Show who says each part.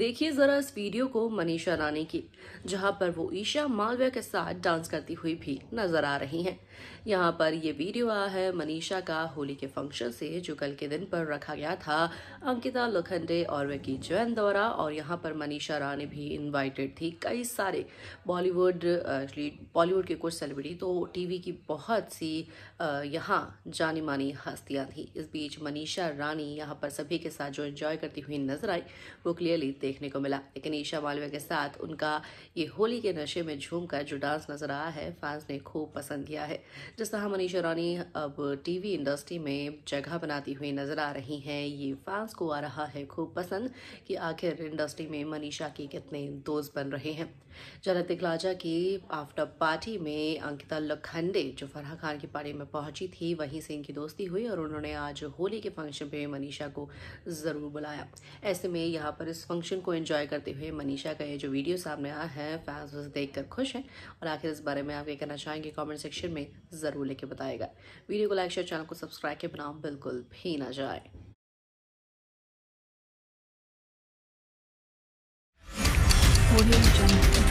Speaker 1: देखिए जरा इस वीडियो को मनीषा रानी की जहां पर वो ईशा मालविया के साथ डांस करती हुई भी नजर आ रही हैं। यहां पर ये वीडियो आया है मनीषा का होली के फंक्शन से जो कल के दिन पर रखा गया था अंकिता लोखंडे और विकी जैन द्वारा और यहां पर मनीषा रानी भी इन्वाइटेड थी कई सारे बॉलीवुड बॉलीवुड के कुछ सेलिब्रिटी तो टीवी की बहुत सी यहाँ जानी मानी हस्तियां थी इस बीच मनीषा रानी यहाँ पर सभी के साथ जो इन्जॉय करती हुई नजर आई वो क्लियरली देखने को मिला लेकिन ईशा मालविया के साथ उनका ये होली के नशे में झूमकर जो डांस नजर आया है फैंस ने खूब पसंद किया है जिस तरह मनीषा रानी अब टीवी इंडस्ट्री में जगह बनाती हुई नजर आ रही हैं ये फैंस को आ रहा है खूब पसंद कि आखिर इंडस्ट्री में मनीषा के कितने दोस्त बन रहे हैं जनत इकलाजा की आफ्टर पार्टी में अंकिता लखंडे जो फरहा खान की पार्टी में पहुंची थी वहीं से इनकी दोस्ती हुई और उन्होंने आज होली के फंक्शन पे मनीषा को जरूर बुलाया ऐसे में यहाँ पर इस फंक्शन फंक्शन को एंजॉय करते हुए मनीषा का ये जो वीडियो सामने आया है फैंस उसे देख कर खुश हैं और आखिर इस बारे में आप ये कहना चाहेंगे कॉमेंट सेक्शन में ज़रूर लेके बताएगा वीडियो को लाइक शेयर चैनल को सब्सक्राइब के बनाओ बिल्कुल भी ना जाए
Speaker 2: audio jungle.